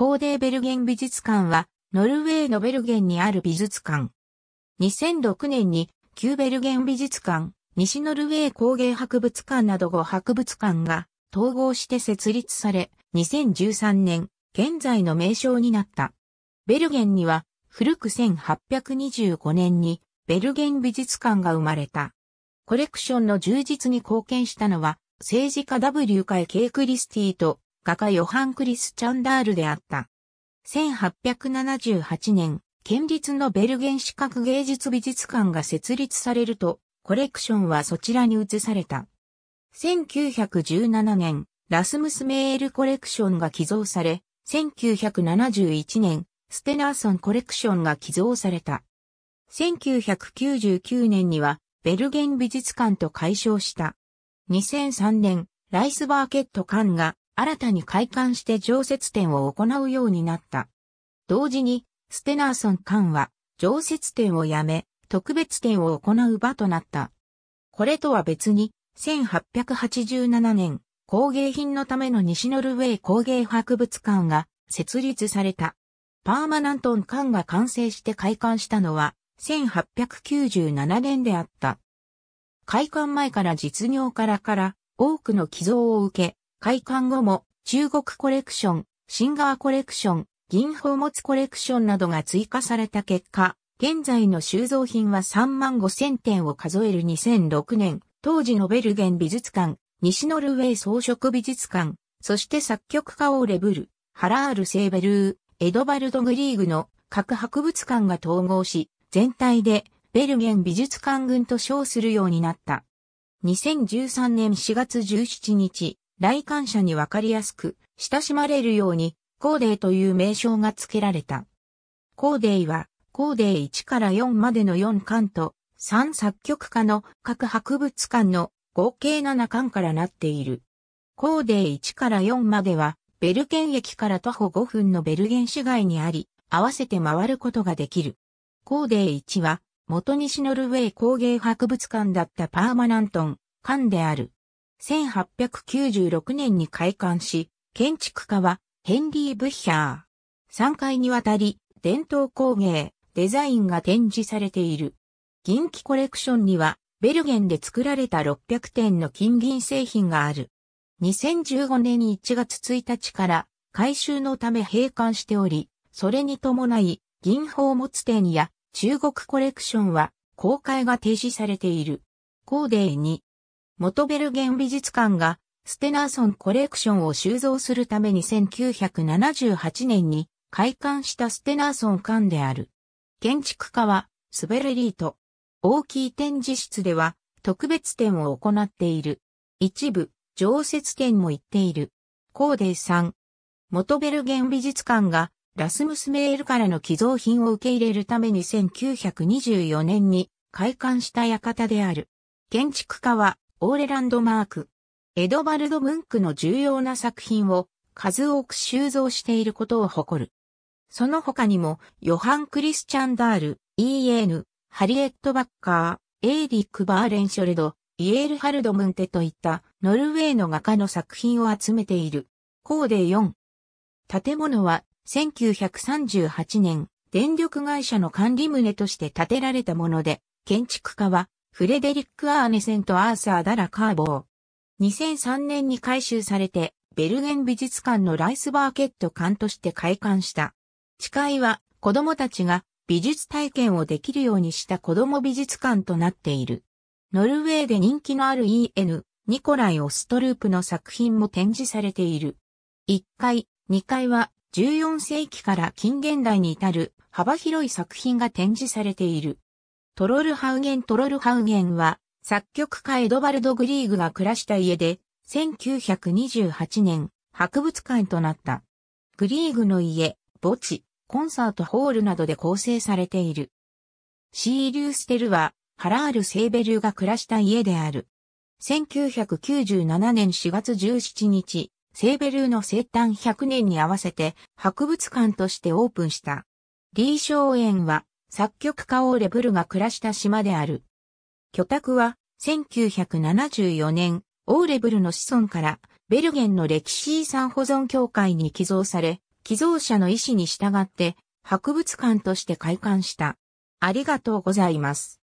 コーデーベルゲン美術館は、ノルウェーのベルゲンにある美術館。2006年に、旧ベルゲン美術館、西ノルウェー工芸博物館など5博物館が統合して設立され、2013年、現在の名称になった。ベルゲンには、古く1825年に、ベルゲン美術館が生まれた。コレクションの充実に貢献したのは、政治家 W 会 K クリスティと画家ヨハン・クリス・チャンダールであった。1878年、県立のベルゲン資格芸術美術館が設立されると、コレクションはそちらに移された。1917年、ラスムス・メールコレクションが寄贈され、1971年、ステナーソンコレクションが寄贈された。1999年には、ベルゲン美術館と解消した。2003年、ライスバーケット館が新たに開館して常設展を行うようになった。同時に、ステナーソン館は、常設展をやめ、特別展を行う場となった。これとは別に、1887年、工芸品のための西ノルウェー工芸博物館が設立された。パーマナントン館が完成して開館したのは、1897年であった。開館前から実業家らから多くの寄贈を受け、開館後も中国コレクション、シンガーコレクション、銀宝物コレクションなどが追加された結果、現在の収蔵品は3万5千点を数える2006年、当時のベルゲン美術館、西ノルウェー装飾美術館、そして作曲家オーレブル、ハラール・セーベルー、エドバルド・グリーグの各博物館が統合し、全体でベルゲン美術館群と称するようになった。2013年4月17日、来館者にわかりやすく親しまれるように、コーデイという名称が付けられた。コーデイは、コーデイ1から4までの4巻と、3作曲家の各博物館の合計7巻からなっている。コーデイ1から4までは、ベルゲン駅から徒歩5分のベルゲン市街にあり、合わせて回ることができる。コーデイ1は、元西ノルウェー工芸博物館だったパーマナントン、館である。1896年に開館し、建築家はヘンリー・ブッヒャー。3階にわたり、伝統工芸、デザインが展示されている。銀器コレクションには、ベルゲンで作られた600点の金銀製品がある。2015年1月1日から改修のため閉館しており、それに伴い、銀宝物展や中国コレクションは公開が停止されている。コーデーに元ベルゲン美術館がステナーソンコレクションを収蔵するために1978年に開館したステナーソン館である。建築家はスベルリート。大きい展示室では特別展を行っている。一部、常設展も行っている。コーデーさん。元ベルゲン美術館がラスムスメールからの寄贈品を受け入れるために1924年に開館した館である。建築家はオーレランドマーク。エドバルド・ムンクの重要な作品を数多く収蔵していることを誇る。その他にも、ヨハン・クリスチャン・ダール、E.N., ハリエット・バッカー、エーリック・バーレンショルド、イエール・ハルドムンテといったノルウェーの画家の作品を集めている。コーデ4。建物は1938年、電力会社の管理棟として建てられたもので、建築家はフレデリック・アーネセンとアーサー・ダラ・カーボー。2003年に改修されて、ベルゲン美術館のライスバーケット館として開館した。誓いは子供たちが美術体験をできるようにした子供美術館となっている。ノルウェーで人気のある EN、ニコライ・オストループの作品も展示されている。1階、2階は14世紀から近現代に至る幅広い作品が展示されている。トロルハウゲントロルハウゲンは、作曲家エドバルド・グリーグが暮らした家で、1928年、博物館となった。グリーグの家、墓地、コンサートホールなどで構成されている。シーリューステルは、ハラール・セーベルが暮らした家である。1997年4月17日、セーベルの生誕100年に合わせて博物館としてオープンした。リー・ショーエンは作曲家オーレブルが暮らした島である。居宅は1974年、オーレブルの子孫からベルゲンの歴史遺産保存協会に寄贈され、寄贈者の意思に従って博物館として開館した。ありがとうございます。